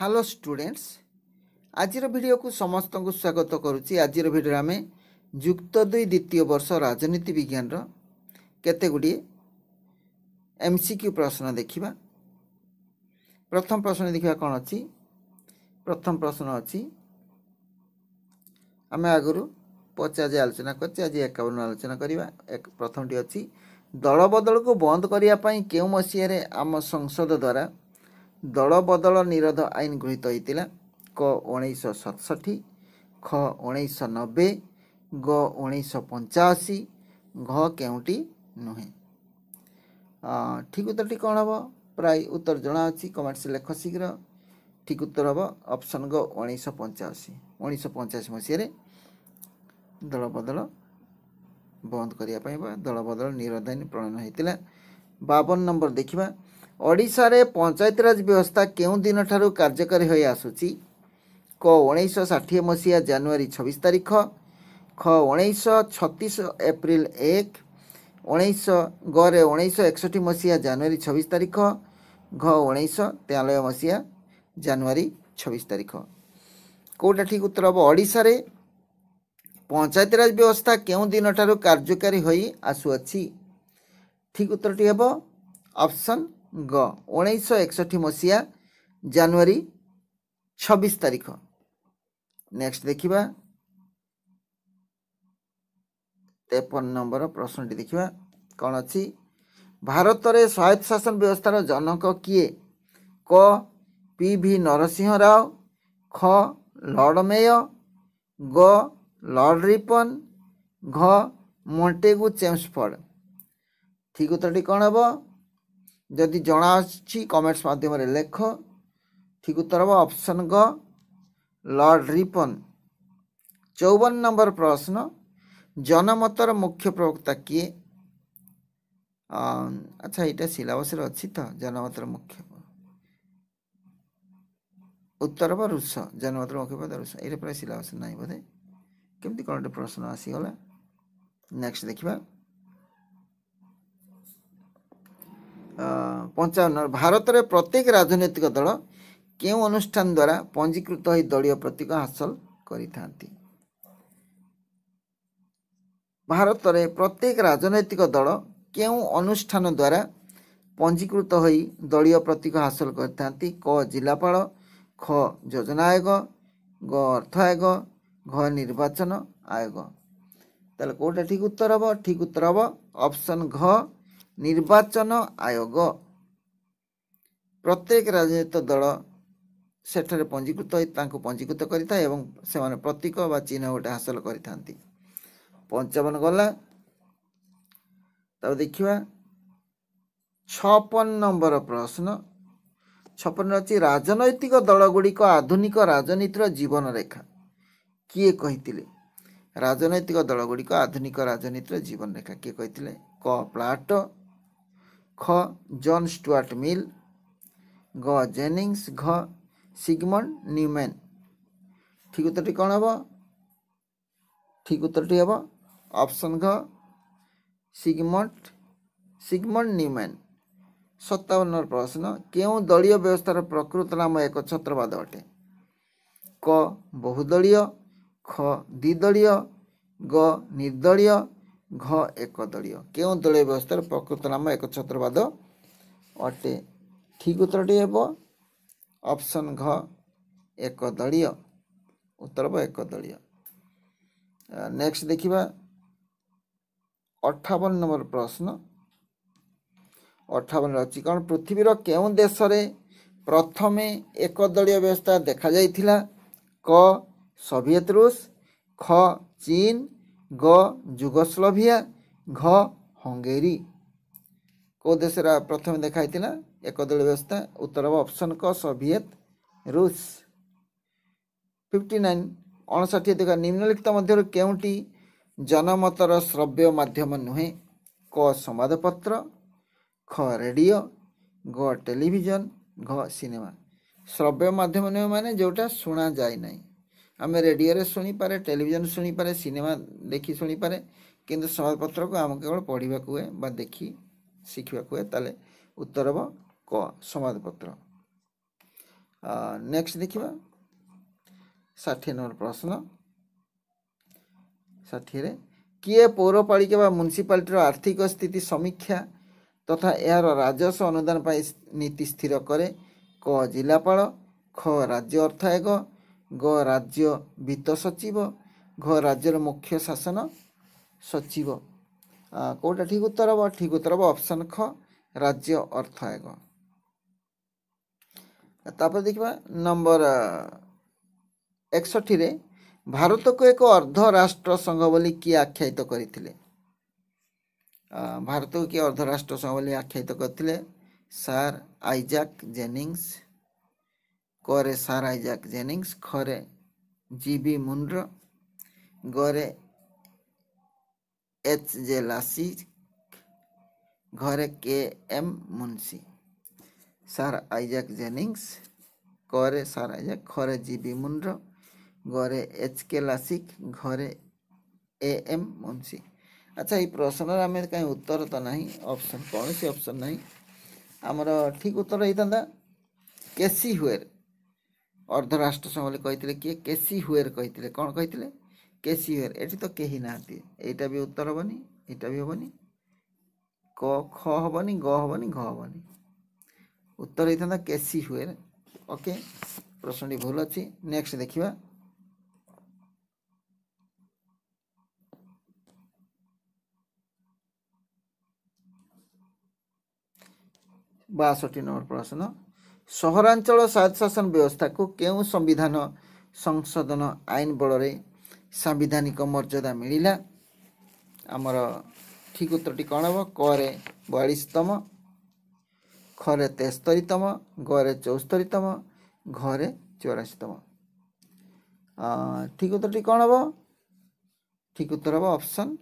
hello students ଆଜିର ଭିଡ଼ିଓକୁ ସମସ୍ତଙ୍କୁ ସ୍ୱାଗତ କରୁଛି ଆଜିର ଭିଡ଼ିଓରେ ଆମେ ଯୁକ୍ତ ଦୁଇ ଦ୍ୱିତୀୟ ବର୍ଷ ରାଜନୀତି ବିଜ୍ଞାନର କେତେ ଗୁଡ଼ିଏ ଏମ୍ ସି କ୍ୟୁ ପ୍ରଶ୍ନ ଦେଖିବା ପ୍ରଥମ ପ୍ରଶ୍ନ ଦେଖିବା କ'ଣ ଅଛି ପ୍ରଥମ ପ୍ରଶ୍ନ ଅଛି ଆମେ ଆଗରୁ ପଚାରି ଆଲୋଚନା କରିଛେ ଆଜି ଏକାବନ ଆଲୋଚନା କରିବା ପ୍ରଥମଟି ଅଛି ଦଳବଦଳକୁ ବନ୍ଦ କରିବା ପାଇଁ କେଉଁ ମସିହାରେ ଆମ ସଂସଦ ଦ୍ୱାରା ଦଳ ବଦଳ ନିରୋଧ ଆଇନ ଗୃହୀତ ହୋଇଥିଲା କ ଉଣେଇଶହ ସତଷଠି ଖ ଉଣେଇଶହ ନବେ ଗ ଉଣେଇଶହ ପଞ୍ଚାଅଶୀ ଘ କେଉଁଠି ନୁହେଁ ଠିକ ଉତ୍ତରଟି କ'ଣ ହେବ ପ୍ରାୟ ଉତ୍ତର ଜଣାଅଛି କମେଣ୍ଟସ୍ ଲେଖ ଶୀଘ୍ର ଠିକ ଉତ୍ତର ହେବ ଅପସନ୍ ଗ ଉଣେଇଶହ ପଞ୍ଚାଅଶୀ ଉଣେଇଶହ ପଞ୍ଚାଅଶୀ ମସିହାରେ ଦଳବଦଳ ବନ୍ଦ କରିବା ପାଇଁ ବା ଦଳବଦଳ ନିରୋଧ ଆଇନ ପ୍ରଣୟନ ହୋଇଥିଲା ବାବନ ନମ୍ବର ଦେଖିବା ଓଡ଼ିଶାରେ ପଞ୍ଚାୟତିରାଜ ବ୍ୟବସ୍ଥା କେଉଁଦିନ ଠାରୁ କାର୍ଯ୍ୟକାରୀ ହୋଇ ଆସୁଛି କ ଉଣେଇଶହ ଷାଠିଏ ମସିହା ଜାନୁଆରୀ ଛବିଶ ତାରିଖ ଖ ଉଣେଇଶହ ଛତିଶ ଏପ୍ରିଲ ଏକ ଉଣେଇଶହ ଗରେ ଉଣେଇଶହ ଏକଷଠି ମସିହା ଜାନୁଆରୀ ଛବିଶ ତାରିଖ ଘ ଉଣେଇଶହ ତେୟାନବେ ମସିହା ଜାନୁଆରୀ ଛବିଶ ତାରିଖ କେଉଁଟା ଠିକ ଉତ୍ତର ହେବ ଓଡ଼ିଶାରେ ପଞ୍ଚାୟତିରାଜ ବ୍ୟବସ୍ଥା କେଉଁଦିନ ଠାରୁ କାର୍ଯ୍ୟକାରୀ ହୋଇ ଆସୁଅଛି ଠିକ୍ ଉତ୍ତରଟି ହେବ ଅପସନ୍ ଗ ଉଣେଇଶହ ଏକଷଠି ମସିହା ଜାନୁଆରୀ ଛବିଶ ତାରିଖ ନେକ୍ସଟ ଦେଖିବା ତେପନ ନମ୍ବର ପ୍ରଶ୍ନଟି ଦେଖିବା କ'ଣ ଅଛି ଭାରତରେ ସ୍ୱାୟତ୍ତ ଶାସନ ବ୍ୟବସ୍ଥାର ଜନକ କିଏ କ ପି ଭି ନରସିଂହ ରାଓ ଖ ଲର୍ଡ଼ ମେୟର ଗ ଲର୍ଡ଼ ରିପନ୍ ଘ ମଣ୍ଟେଗୁ ଚେମ୍ସଫର୍ଡ଼ ଠିକ୍ ଉତ୍ତରଟି କ'ଣ ହେବ ଯଦି ଜଣାଅଛି କମେଣ୍ଟସ୍ ମାଧ୍ୟମରେ ଲେଖ ଠିକ ଉତ୍ତର ହେବ ଅପସନ୍ ଗ ଲର୍ଡ଼ ରିପନ୍ ଚଉବନ ନମ୍ବର ପ୍ରଶ୍ନ ଜନମତର ମୁଖ୍ୟ ପ୍ରବକ୍ତା କିଏ ଆଚ୍ଛା ଏଇଟା ସିଲାବସରେ ଅଛି ତ ଜନମତର ମୁଖ୍ୟ ଉତ୍ତର ବା ଋଷ ଜନମତର ମୁଖ୍ୟପଦ ଋଷ ଏଇଟା ପ୍ରାୟ ସିଲାବସ ନାହିଁ ବୋଧେ କେମିତି କ'ଣ ଗୋଟେ ପ୍ରଶ୍ନ ଆସିଗଲା ନେକ୍ସଟ ଦେଖିବା ପଞ୍ଚାବନରେ ଭାରତରେ ପ୍ରତ୍ୟେକ ରାଜନୈତିକ ଦଳ କେଉଁ ଅନୁଷ୍ଠାନ ଦ୍ୱାରା ପଞ୍ଜୀକୃତ ହୋଇ ଦଳୀୟ ପ୍ରତୀକ ହାସଲ କରିଥାନ୍ତି ଭାରତରେ ପ୍ରତ୍ୟେକ ରାଜନୈତିକ ଦଳ କେଉଁ ଅନୁଷ୍ଠାନ ଦ୍ୱାରା ପଞ୍ଜୀକୃତ ହୋଇ ଦଳୀୟ ପ୍ରତୀକ ହାସଲ କରିଥାନ୍ତି କ ଜିଲ୍ଲାପାଳ ଖ ଯୋଜନା ଆୟୋଗ ଗ ଅର୍ଥ ଆୟୋଗ ଘ ନିର୍ବାଚନ ଆୟୋଗ ତାହେଲେ କେଉଁଟା ଠିକ୍ ଉତ୍ତର ହେବ ଠିକ୍ ଉତ୍ତର ହେବ ଅପସନ୍ ଘ ନିର୍ବାଚନ ଆୟୋଗ ପ୍ରତ୍ୟେକ ରାଜନୈତିକ ଦଳ ସେଠାରେ ପଞ୍ଜୀକୃତ ହୋଇ ତାଙ୍କୁ ପଞ୍ଜୀକୃତ କରିଥାଏ ଏବଂ ସେମାନେ ପ୍ରତୀକ ବା ଚିହ୍ନ ଗୋଟେ ହାସଲ କରିଥାନ୍ତି ପଞ୍ଚମନ ଗଲା ତାକୁ ଦେଖିବା ଛପନ ନମ୍ବର ପ୍ରଶ୍ନ ଛପନ ଅଛି ରାଜନୈତିକ ଦଳଗୁଡ଼ିକ ଆଧୁନିକ ରାଜନୀତିର ଜୀବନରେଖା କିଏ କହିଥିଲେ ରାଜନୈତିକ ଦଳଗୁଡ଼ିକ ଆଧୁନିକ ରାଜନୀତିର ଜୀବନରେଖା କିଏ କହିଥିଲେ କ ପ୍ଲାଟ খ জন স্টুয়ার্ট মিল গ জেনিংস ঘ সিগমন্ড নিউম্যান ঠিক উত্তরটি କ'ଣ ହେବ ঠিক উত্তরটি ହେବ অপশন ঘ সিগমন্ড সিগমন্ড নিউম্যান ସତାବନର ପ୍ରଶ୍ନ କେଉଁ ଦଳୀୟ ବ୍ୟବସ୍ଥାର ପ୍ରକୃତ ନାମ ଏକ ଛତ୍ରବାଦ ଅଟେ କ ବହୁଦଳୀୟ ଖ ଦ୍ୱିଦଳୀୟ ଗ ନିର୍ଦ୍ଦଳୀୟ ଘ ଏକ ଦଳୀୟ କେଉଁ ଦଳୀୟ ବ୍ୟବସ୍ଥାରେ ପ୍ରକୃତ ନାମ ଏକ ଛତ୍ରବାଦ ଅଟେ ଠିକ୍ ଉତ୍ତରଟି ହେବ ଅପସନ୍ ଘ ଏକଦଳୀୟ ଉତ୍ତର ହେବ ଦଳୀୟ ନେକ୍ସଟ ଦେଖିବା ଅଠାବନ ନମ୍ବର ପ୍ରଶ୍ନ ଅଠାବନ ଅଛି କ'ଣ ପୃଥିବୀର କେଉଁ ଦେଶରେ ପ୍ରଥମେ ଏକଦଳୀୟ ବ୍ୟବସ୍ଥା ଦେଖାଯାଇଥିଲା କ ସୋଭିଏତ ରୁଷ ଖ ଚୀନ ग जुगस्लोभिया घ हंगेरी कौ देश प्रथम देखाई ना एकदल व्यवस्था उत्तर अप्सन क सोवियत रूस फिफ्टी नाइन अणसठी देख निम्नलिखित मध्य के जनमतर श्रव्य मध्यम नुहे क संवादपत्र ख रेडियो घ टेलीजन घ सिनेमा श्रव्य मध्यम नुह माने जोटा शुणा जाए ना ଆମେ ରେଡ଼ିଓରେ ଶୁଣିପାରେ ଟେଲିଭିଜନ ଶୁଣିପାରେ ସିନେମା ଦେଖି ଶୁଣିପାରେ କିନ୍ତୁ ସମ୍ବାଦପତ୍ରକୁ ଆମେ କେବଳ ପଢ଼ିବାକୁ ହୁଏ ବା ଦେଖି ଶିଖିବାକୁ ହୁଏ ତାହେଲେ ଉତ୍ତର ହେବ କ ସମ୍ବାଦପତ୍ର ନେକ୍ସଟ ଦେଖିବା ଷାଠିଏ ନମ୍ବର ପ୍ରଶ୍ନ ଷାଠିଏରେ କିଏ ପୌରପାଳିକା ବା ମ୍ୟୁନିସିପାଲିଟିର ଆର୍ଥିକ ସ୍ଥିତି ସମୀକ୍ଷା ତଥା ଏହାର ରାଜସ୍ୱ ଅନୁଦାନ ପାଇଁ ନୀତି ସ୍ଥିର କରେ କ ଜିଲ୍ଲାପାଳ ଖ ରାଜ୍ୟ ଅର୍ଥାୟକ ଗ ରାଜ୍ୟ ବିତ୍ତ ସଚିବ ଘ ରାଜ୍ୟର ମୁଖ୍ୟ ଶାସନ ସଚିବ କେଉଁଟା ଠିକ୍ ଉତ୍ତର ହେବ ଠିକ୍ ଉତ୍ତର ହେବ ଅପସନ୍ ଖ ରାଜ୍ୟ ଅର୍ଥ ଆୟୋଗ ତାପରେ ଦେଖିବା ନମ୍ବର ଏକଷଠିରେ ଭାରତକୁ ଏକ ଅର୍ଦ୍ଧ ରାଷ୍ଟ୍ର ସଂଘ ବୋଲି କିଏ ଆଖ୍ୟାୟିତ କରିଥିଲେ ଭାରତକୁ କିଏ ଅର୍ଦ୍ଧ ରାଷ୍ଟ୍ର ସଂଘ ବୋଲି ଆଖ୍ୟାୟିତ କରିଥିଲେ ସାର୍ ଆଇଜାକ୍ ଜେନିଙ୍ଗସ୍ করে সারাই যাক জেনিংস খরে জিবি মুন্ড্র গরে এচ জে লাসি ঘরে K M Munshi sir Isaac Jennings করে সার আইজাক খরে জিবি মুন্ড্র গড়ে এচ কে লাসিক ঘরে এ এম মুন্সি আচ্ছা এই প্রশ্নর আমি কাই উত্তর তো না অপশন কৌশি অপশন নাই আমার ঠিক উত্তর হয়ে কেসি হুয়ের ଅର୍ଦ୍ଧରାଷ୍ଟ୍ର ସମୟରେ କହିଥିଲେ କିଏ କେସି ହୁଏର କହିଥିଲେ କ'ଣ କହିଥିଲେ କେସି ହୁଏର ଏଠି ତ କେହି ନାହାନ୍ତି ଏଇଟା ବି ଉତ୍ତର ହେବନି ଏଇଟା ବି ହେବନି କ ଖ ହେବନି ଗ ହେବନି ଘ ହେବନି ଉତ୍ତର ହେଇଥାନ୍ତା କେସି ହୁଏର ଓକେ ପ୍ରଶ୍ନଟି ଭୁଲ ଅଛି ନେକ୍ସଟ ଦେଖିବା ବାଷଠି ନମ୍ବର ପ୍ରଶ୍ନ ସହରାଞ୍ଚଳ ଶାସନ ବ୍ୟବସ୍ଥାକୁ କେଉଁ ସମ୍ବିଧାନ ସଂଶୋଧନ ଆଇନ ବଳରେ ସାମ୍ବିଧାନିକ ମର୍ଯ୍ୟାଦା ମିଳିଲା ଆମର ଠିକ ଉତ୍ତରଟି କ'ଣ ହେବ କରେ ବୟାଳିଶତମ ଖରେ ତେସ୍ତରୀତମ ଗରେ ଚଉସ୍ତରୀତମ ଘରେ ଚଉରାଅଶୀତମ ଠିକ ଉତ୍ତରଟି କ'ଣ ହେବ ଠିକ ଉତ୍ତର ହେବ ଅପସନ୍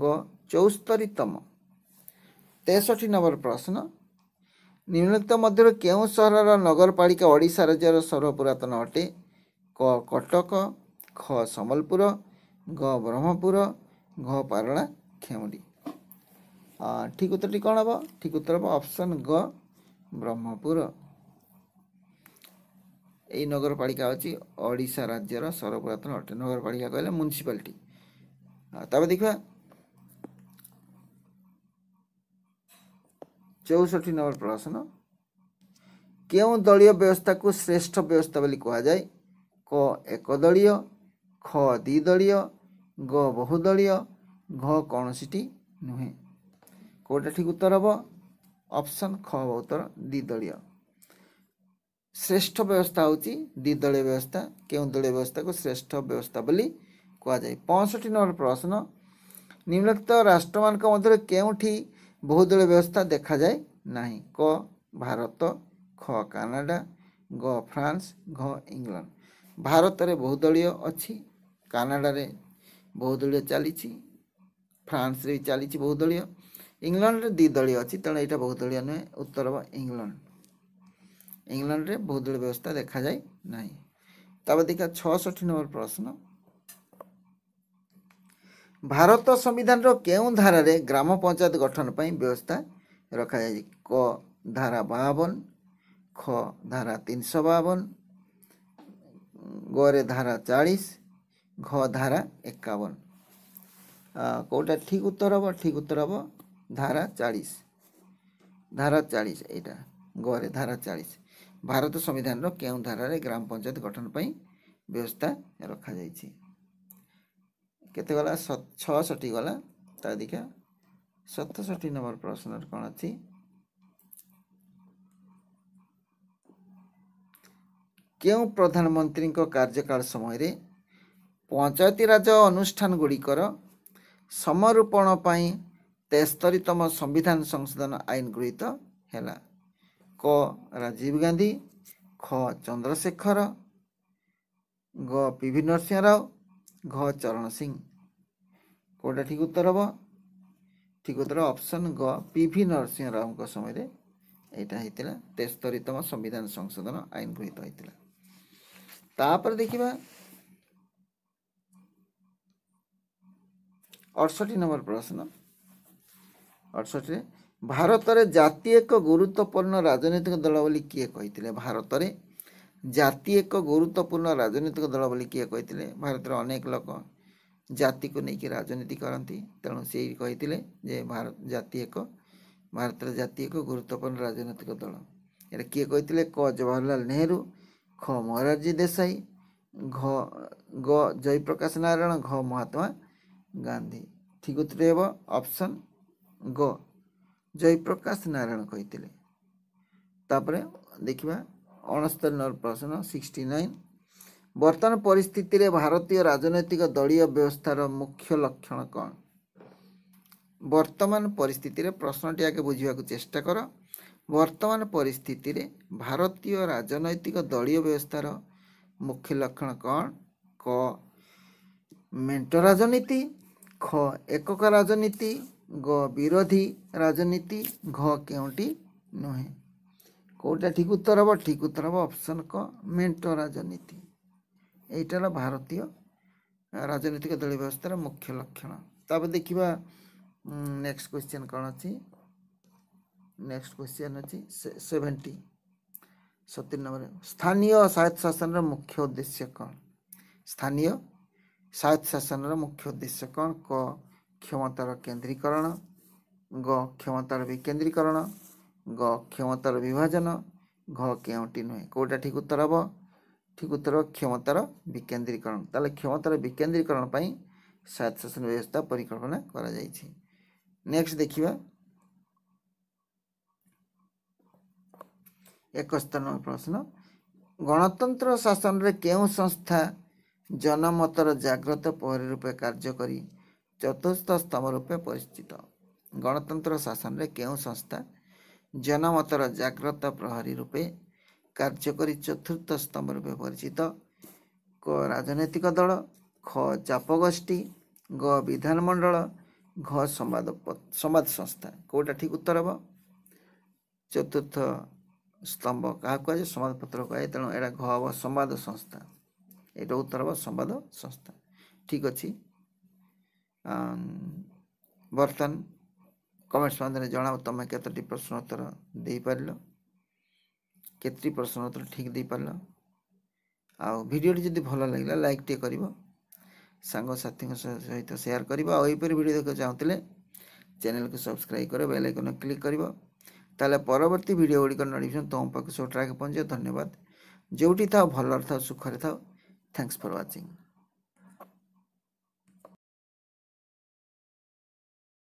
ଗ ଚଉସ୍ତରୀତମ ତେଷଠି ନମ୍ବର ପ୍ରଶ୍ନ ନିମ୍ନତ ମଧ୍ୟରୁ କେଉଁ ସହରର ନଗରପାଳିକା ଓଡ଼ିଶା ରାଜ୍ୟର ସର୍ବପୁରାତନ ଅଟେ କ କଟକ ଖ ସମ୍ବଲପୁର ଘ ବ୍ରହ୍ମପୁର ଘ ପାରଳା ଖେମୁଣ୍ଡି ଠିକ ଉତ୍ତରଟି କ'ଣ ହେବ ଠିକ ଉତ୍ତର ହେବ ଅପସନ୍ ଗ ବ୍ରହ୍ମପୁର ଏଇ ନଗରପାଳିକା ହେଉଛି ଓଡ଼ିଶା ରାଜ୍ୟର ସର୍ବପୁରାତନ ଅଟେ ନଗରପାଳିକା କହିଲେ ମ୍ୟୁନିସିପାଲିଟି ତାପରେ ଦେଖିବା ଚଉଷଠି ନମ୍ବର ପ୍ରଶ୍ନ କେଉଁ ଦଳୀୟ ବ୍ୟବସ୍ଥାକୁ ଶ୍ରେଷ୍ଠ ବ୍ୟବସ୍ଥା ବୋଲି କୁହାଯାଏ କ ଏକ ଦଳୀୟ ଖ ଦ୍ୱି ଦଳୀୟ ଗ ବହୁଦଳୀୟ ଘ କୌଣସିଟି ନୁହେଁ କେଉଁଟା ଠିକ ଉତ୍ତର ହେବ ଅପସନ୍ ଖ ହେବ ଉତ୍ତର ଦ୍ୱି ଦଳୀୟ ଶ୍ରେଷ୍ଠ ବ୍ୟବସ୍ଥା ହେଉଛି ଦ୍ୱି ଦଳୀୟ ବ୍ୟବସ୍ଥା କେଉଁ ଦଳୀୟ ବ୍ୟବସ୍ଥାକୁ ଶ୍ରେଷ୍ଠ ବ୍ୟବସ୍ଥା ବୋଲି କୁହାଯାଏ ପଞ୍ଚଷଠି ନମ୍ବର ପ୍ରଶ୍ନ ନିମ୍ନଲିଖିତ ରାଷ୍ଟ୍ରମାନଙ୍କ ମଧ୍ୟରେ କେଉଁଠି ବହୁଦଳୀୟ ବ୍ୟବସ୍ଥା ଦେଖାଯାଏ ନାହିଁ କ ଭାରତ ଖ କାନାଡ଼ା ଗ ଫ୍ରାନ୍ସ ଘ ଇଂଲଣ୍ଡ ଭାରତରେ ବହୁଦଳୀୟ ଅଛି କାନାଡ଼ାରେ ବହୁଦଳୀୟ ଚାଲିଛି ଫ୍ରାନ୍ସରେ ବି ଚାଲିଛି ବହୁଦଳୀୟ ଇଂଲଣ୍ଡରେ ଦୁଇ ଦଳୀୟ ଅଛି ତେଣୁ ଏଇଟା ବହୁଦଳୀୟ ନୁହେଁ ଉତ୍ତର ବା ଇଂଲଣ୍ଡ ଇଂଲଣ୍ଡରେ ବହୁଦଳୀୟ ବ୍ୟବସ୍ଥା ଦେଖାଯାଏ ନାହିଁ ତା ବାଦିକା ଛଅଷଠି ନମ୍ବର ପ୍ରଶ୍ନ ଭାରତ ସମ୍ବିଧାନର କେଉଁ ଧାରାରେ ଗ୍ରାମ ପଞ୍ଚାୟତ ଗଠନ ପାଇଁ ବ୍ୟବସ୍ଥା ରଖାଯାଇଛି କ ଧାରା ବାବନ ଖ ଧାରା ତିନିଶହ ବାବନ ଗରେ ଧାରା ଚାଳିଶ ଘ ଧାରା ଏକାବନ କେଉଁଟା ଠିକ୍ ଉତ୍ତର ହେବ ଠିକ୍ ଉତ୍ତର ହେବ ଧାରା ଚାଳିଶ ଧାରା ଚାଳିଶ ଏଇଟା ଗରେ ଧାରା ଚାଳିଶ ଭାରତ ସମ୍ବିଧାନର କେଉଁ ଧାରାରେ ଗ୍ରାମ ପଞ୍ଚାୟତ ଗଠନ ପାଇଁ ବ୍ୟବସ୍ଥା ରଖାଯାଇଛି କେତେ ଗଲା ଛଅଷଠି ଗଲା ତା ଦିକା ସତଷଠି ନମ୍ବର ପ୍ରଶ୍ନରେ କ'ଣ ଅଛି କେଉଁ ପ୍ରଧାନମନ୍ତ୍ରୀଙ୍କ କାର୍ଯ୍ୟକାଳ ସମୟରେ ପଞ୍ଚାୟତିରାଜ ଅନୁଷ୍ଠାନଗୁଡ଼ିକର ସମରୂପଣ ପାଇଁ ତେସ୍ତରୀତମ ସମ୍ବିଧାନ ସଂଶୋଧନ ଆଇନ ଗୃହୀତ ହେଲା କ ରାଜୀବ ଗାନ୍ଧୀ ଖ ଚନ୍ଦ୍ରଶେଖର ଗ ପି ଭି ନରସିଂହ ରାଓ ଘ ଚରଣ ସିଂ କେଉଁଟା ଠିକ୍ ଉତ୍ତର ହେବ ଠିକ୍ ଉତ୍ତର ଅପସନ୍ ଗ ପି ଭି ନରସିଂହ ରାଓଙ୍କ ସମୟରେ ଏଇଟା ହେଇଥିଲା ତେସ୍ତରୀତମ ସମ୍ବିଧାନ ସଂଶୋଧନ ଆଇନ ଗୃହୀତ ହୋଇଥିଲା ତାପରେ ଦେଖିବା ଅଠଷଠି ନମ୍ବର ପ୍ରଶ୍ନ ଅଠଷଠିରେ ଭାରତରେ ଜାତି ଏକ ଗୁରୁତ୍ୱପୂର୍ଣ୍ଣ ରାଜନୈତିକ ଦଳ ବୋଲି କିଏ କହିଥିଲେ ଭାରତରେ ଜାତି ଏକ ଗୁରୁତ୍ୱପୂର୍ଣ୍ଣ ରାଜନୈତିକ ଦଳ ବୋଲି କିଏ କହିଥିଲେ ଭାରତର ଅନେକ ଲୋକ ଜାତିକୁ ନେଇକି ରାଜନୀତି କରନ୍ତି ତେଣୁ ସେ କହିଥିଲେ ଯେ ଭାରତ ଜାତି ଏକ ଭାରତର ଜାତି ଏକ ଗୁରୁତ୍ୱପୂର୍ଣ୍ଣ ରାଜନୈତିକ ଦଳ ଏଇଟା କିଏ କହିଥିଲେ କ ଜବାହରଲାଲ ନେହେରୁ ଖ ମୋରାରଜୀ ଦେଶାଇ ଘ ଗ ଜୟପ୍ରକାଶ ନାରାୟଣ ଘ ମହାତ୍ମା ଗାନ୍ଧୀ ଠିକ୍ ଉତ୍ତର ହେବ ଅପସନ୍ ଗ ଜୟପ୍ରକାଶ ନାରାୟଣ କହିଥିଲେ ତାପରେ ଦେଖିବା ଅଣସ୍ତରୀର ପ୍ରଶ୍ନ ସିକ୍ସଟି ନାଇନ୍ ବର୍ତ୍ତମାନ ପରିସ୍ଥିତିରେ ଭାରତୀୟ ରାଜନୈତିକ ଦଳୀୟ ବ୍ୟବସ୍ଥାର ମୁଖ୍ୟ ଲକ୍ଷଣ କ'ଣ ବର୍ତ୍ତମାନ ପରିସ୍ଥିତିରେ ପ୍ରଶ୍ନଟି ଆଗେ ବୁଝିବାକୁ ଚେଷ୍ଟା କର ବର୍ତ୍ତମାନ ପରିସ୍ଥିତିରେ ଭାରତୀୟ ରାଜନୈତିକ ଦଳୀୟ ବ୍ୟବସ୍ଥାର ମୁଖ୍ୟ ଲକ୍ଷଣ କ'ଣ କ ମେଣ୍ଟ ରାଜନୀତି ଖ ଏକକ ରାଜନୀତି ଗ ବିରୋଧୀ ରାଜନୀତି ଘ କେଉଁଟି ନୁହେଁ କେଉଁଟା ଠିକ୍ ଉତ୍ତର ହେବ ଠିକ୍ ଉତ୍ତର ହେବ ଅପସନ୍ କ ମେଣ୍ଟ ରାଜନୀତି ଏଇଟା ହେଲା ଭାରତୀୟ ରାଜନୈତିକ ଦଳ ବ୍ୟବସ୍ଥାର ମୁଖ୍ୟ ଲକ୍ଷଣ ତାପରେ ଦେଖିବା ନେକ୍ସଟ କ୍ୱେଶ୍ଚିନ୍ କ'ଣ ଅଛି ନେକ୍ସଟ କ୍ୱେଶ୍ଚିନ୍ ଅଛି ସେଭେଣ୍ଟି ସତୁରି ନମ୍ବର ସ୍ଥାନୀୟ ସ୍ୱାୟତ୍ତ ଶାସନର ମୁଖ୍ୟ ଉଦ୍ଦେଶ୍ୟ କ'ଣ ସ୍ଥାନୀୟ ସ୍ୱାୟତ୍ତ ଶାସନର ମୁଖ୍ୟ ଉଦ୍ଦେଶ୍ୟ କ'ଣ କ କ୍ଷମତାର କେନ୍ଦ୍ରୀକରଣ ଗ କ୍ଷମତାର ବିକେନ୍ଦ୍ରୀକରଣ ଗ କ୍ଷମତାର ବିଭାଜନ ଘ କେଉଁଟି ନୁହେଁ କେଉଁଟା ଠିକ୍ ଉତ୍ତର ହେବ ଠିକ୍ ଉତ୍ତର କ୍ଷମତାର ବିକେନ୍ଦ୍ରୀକରଣ ତାହେଲେ କ୍ଷମତାର ବିକେନ୍ଦ୍ରୀକରଣ ପାଇଁ ସ୍ୱାୟତ୍ତଶାସନ ବ୍ୟବସ୍ଥା ପରିକଳ୍ପନା କରାଯାଇଛି ନେକ୍ସଟ ଦେଖିବା ଏକ ସ୍ଥାନ ପ୍ରଶ୍ନ ଗଣତନ୍ତ୍ର ଶାସନରେ କେଉଁ ସଂସ୍ଥା ଜନମତର ଜାଗ୍ରତ ପହରୀ ରୂପେ କାର୍ଯ୍ୟ କରି ଚତୁର୍ଥ ସ୍ତମ୍ଭ ରୂପେ ପରିଚିତ ଗଣତନ୍ତ୍ର ଶାସନରେ କେଉଁ ସଂସ୍ଥା ଜନମତର ଜାଗ୍ରତ ପ୍ରହରୀ ରୂପେ କାର୍ଯ୍ୟ କରି ଚତୁର୍ଥ ସ୍ତମ୍ଭ ରୂପେ ପରିଚିତ କ ରାଜନୈତିକ ଦଳ ଖ ଚାପଗୋଷ୍ଠୀ ଗ ବିଧାନମଣ୍ଡଳ ଘ ସମ୍ବାଦ ସମ୍ବାଦ ସଂସ୍ଥା କେଉଁଟା ଠିକ୍ ଉତ୍ତର ହେବ ଚତୁର୍ଥ ସ୍ତମ୍ଭ କାହାକୁ କୁହାଯାଏ ସମ୍ବାଦପତ୍ର କୁହାଯାଏ ତେଣୁ ଏଇଟା ଘ ହେବ ସମ୍ବାଦ ସଂସ୍ଥା ଏଇଟା ଉତ୍ତର ହେବ ସମ୍ବାଦ ସଂସ୍ଥା ଠିକ୍ ଅଛି ବର୍ତ୍ତମାନ କମେଣ୍ଟସ୍ ମାଧ୍ୟମରେ ଜଣାଅ ତୁମେ କେତୋଟି ପ୍ରଶ୍ନ ଉତ୍ତର ଦେଇପାରିଲ କେତୋଟି ପ୍ରଶ୍ନ ଉତ୍ତର ଠିକ୍ ଦେଇପାରିଲ ଆଉ ଭିଡ଼ିଓଟି ଯଦି ଭଲ ଲାଗିଲା ଲାଇକ୍ଟିଏ କରିବ ସାଙ୍ଗସାଥୀଙ୍କ ସହିତ ସେୟାର କରିବ ଆଉ ଏହିପରି ଭିଡ଼ିଓ ଦେଖିବାକୁ ଚାହୁଁଥିଲେ ଚ୍ୟାନେଲ୍କୁ ସବସ୍କ୍ରାଇବ୍ କରିବ ବେଲ୍ ଆଇକନ୍ କ୍ଲିକ୍ କରିବ ତାହେଲେ ପରବର୍ତ୍ତୀ ଭିଡ଼ିଓ ଗୁଡ଼ିକର ନୋଟିଫିକେସନ୍ ତୁମ ପାଖକୁ ସବୁ ଟ୍ରାକ୍ ପହଞ୍ଚିବ ଧନ୍ୟବାଦ ଯେଉଁଠି ଥାଉ ଭଲରେ ଥାଉ ସୁଖରେ ଥାଉ ଥ୍ୟାଙ୍କସ୍ ଫର୍ ୱାଚିଂ